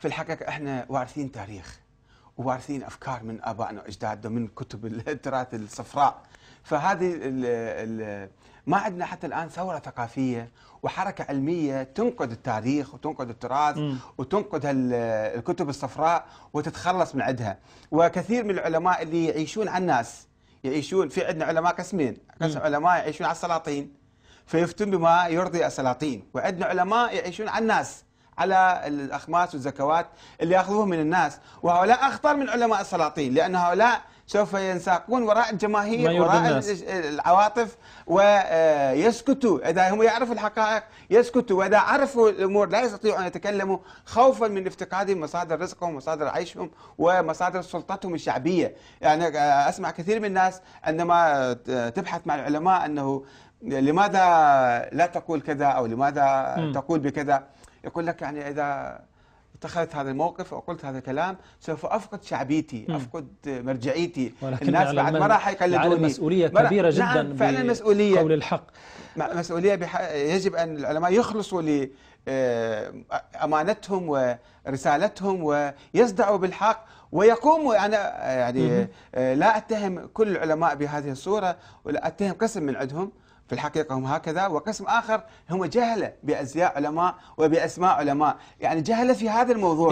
في الحقيقة احنا وارثين تاريخ وارثين افكار من ابائنا واجدادنا من كتب التراث الصفراء فهذه الـ الـ ما عندنا حتى الان ثوره ثقافيه وحركه علميه تنقد التاريخ وتنقد التراث م. وتنقد الكتب الصفراء وتتخلص من عندها وكثير من العلماء اللي يعيشون على الناس يعيشون في عندنا علماء قسمين قسم علماء يعيشون على السلاطين فيفتون بما يرضي السلاطين وعندنا علماء يعيشون على الناس على الاخماس والزكوات اللي ياخذوه من الناس وهؤلاء اخطر من علماء السلاطين لان هؤلاء سوف ينساقون وراء الجماهير وراء الناس. العواطف ويسكتوا اذا هم يعرفوا الحقائق يسكتوا واذا عرفوا الامور لا يستطيعوا ان يتكلموا خوفا من افتقادهم مصادر رزقهم ومصادر عيشهم ومصادر سلطتهم الشعبيه يعني آه، اسمع كثير من الناس عندما تبحث مع العلماء انه لماذا لا تقول كذا او لماذا م. تقول بكذا يقول لك يعني اذا اتخذت هذا الموقف وقلت هذا الكلام سوف افقد شعبيتي م. افقد مرجعيتي الناس بعد ما راح يقلدوني مسؤوليه كبيره جدا نعم فعلا مسؤوليه قول الحق مسؤوليه بح... يجب ان العلماء يخلصوا ل آه، امانتهم ورسالتهم ويصدعوا بالحق ويقوم انا آه، يعني آه، لا اتهم كل العلماء بهذه الصوره ولا اتهم قسم من عندهم في الحقيقه هم هكذا وقسم اخر هم جهله بازياء علماء وباسماء علماء يعني جهله في هذا الموضوع